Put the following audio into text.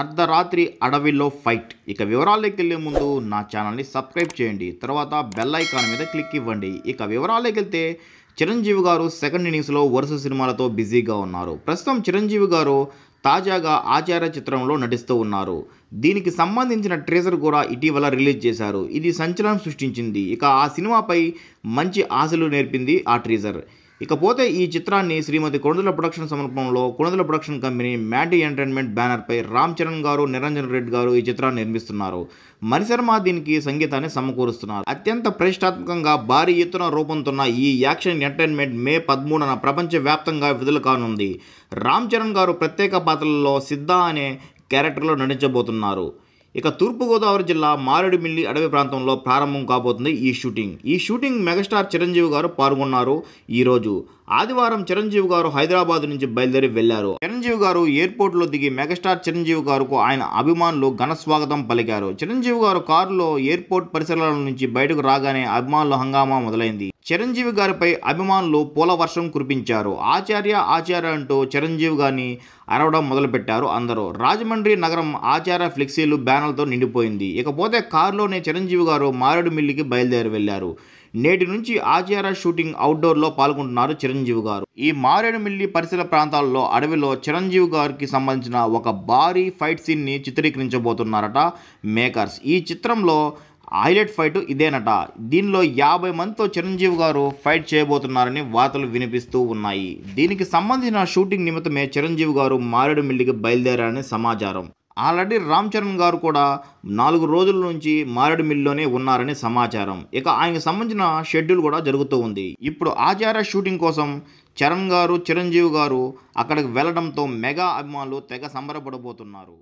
అర్ధరాత్రి అడవిలో ఫైట్ ఇక వివరాలకు వెళ్ళే ముందు నా ఛానల్ని సబ్స్క్రైబ్ చేయండి తర్వాత బెల్ ఐకాన్ మీద క్లిక్ ఇవ్వండి ఇక వివరాలకు వెళ్తే చిరంజీవి గారు సెకండ్ ఇన్నింగ్స్లో వరుస సినిమాలతో బిజీగా ఉన్నారు ప్రస్తుతం చిరంజీవి గారు తాజాగా ఆచార్య చిత్రంలో నటిస్తూ ఉన్నారు దీనికి సంబంధించిన ట్రేజర్ కూడా ఇటీవల రిలీజ్ చేశారు ఇది సంచలనం సృష్టించింది ఇక ఆ సినిమాపై మంచి ఆశలు నేర్పింది ఆ ట్రేజర్ ఇకపోతే ఈ చిత్రాన్ని శ్రీమతి కొణుదల ప్రొడక్షన్ సమర్పణలో Konidela production company matinee entertainment బ్యానర్పై రామ్ చరణ్ గారు నిరంజన్ రెడ్డి గారు ఈ చిత్రాన్ని నిర్మిస్తున్నారు మణిశర్మ దీనికి సంగీతాన్ని సమకూరుస్తున్నారు అత్యంత ప్రతిష్టాత్మకంగా భారీ ఎత్తున రూపొందుతున్న ఈ యాక్షన్ ఎంటర్టైన్మెంట్ మే పదమూడున ప్రపంచవ్యాప్తంగా విడుదల కానుంది రామ్ చరణ్ గారు ప్రత్యేక పాత్రలలో సిద్ధ అనే క్యారెక్టర్లో నటించబోతున్నారు ఇక తూర్పుగోదావరి జిల్లా మారేడుమిల్లి అడవి ప్రాంతంలో ప్రారంభం కాబోతుంది ఈ షూటింగ్ ఈ షూటింగ్ మెగాస్టార్ చిరంజీవి గారు పాల్గొన్నారు ఈరోజు ఆదివారం చిరంజీవి గారు హైదరాబాద్ నుంచి బయలుదేరి వెళ్లారు చిరంజీవి గారు ఎయిర్పోర్ట్లో దిగి మెగాస్టార్ చిరంజీవి గారుకు ఆయన అభిమానులు ఘన స్వాగతం పలికారు చిరంజీవి గారు కారులో ఎయిర్పోర్ట్ పరిసరాల నుంచి బయటకు రాగానే అభిమానుల హంగామా మొదలైంది చిరంజీవి గారిపై అభిమానులు పూల వర్షం కురిపించారు ఆచార్య ఆచార్య అంటూ చిరంజీవి గారిని అరవడం మొదలుపెట్టారు అందరూ రాజమండ్రి నగరం ఆచార్య ఫ్లెక్సీలు బ్యానర్లతో నిండిపోయింది ఇకపోతే కారులోనే చిరంజీవి గారు మారేడుమిల్లికి బయలుదేరి వెళ్లారు నేటి నుంచి ఆచార షూటింగ్ అవుట్డోర్లో పాల్గొంటున్నారు చిరంజీవి గారు ఈ మారేడుమిల్లి పరిసర ప్రాంతాల్లో అడవిలో చిరంజీవి గారికి సంబంధించిన ఒక భారీ ఫైట్ సీన్ని చిత్రీకరించబోతున్నారట మేకర్స్ ఈ చిత్రంలో హైలైట్ ఫైట్ ఇదేనట దీనిలో యాభై మందితో చిరంజీవి గారు ఫైట్ చేయబోతున్నారని వార్తలు వినిపిస్తూ ఉన్నాయి దీనికి సంబంధించిన షూటింగ్ నిమిత్తమే చిరంజీవి గారు మారేడుమిల్లికి బయలుదేరారని సమాచారం ఆల్రెడీ రామ్ చరణ్ గారు కూడా నాలుగు రోజుల నుంచి మారేడుమిల్లిలోనే ఉన్నారని సమాచారం ఇక ఆయనకు సంబంధించిన షెడ్యూల్ కూడా జరుగుతూ ఉంది ఇప్పుడు ఆచార్య షూటింగ్ కోసం చరణ్ గారు చిరంజీవి గారు అక్కడికి వెళ్లడంతో మెగా అభిమానులు తెగ సంబరపడబోతున్నారు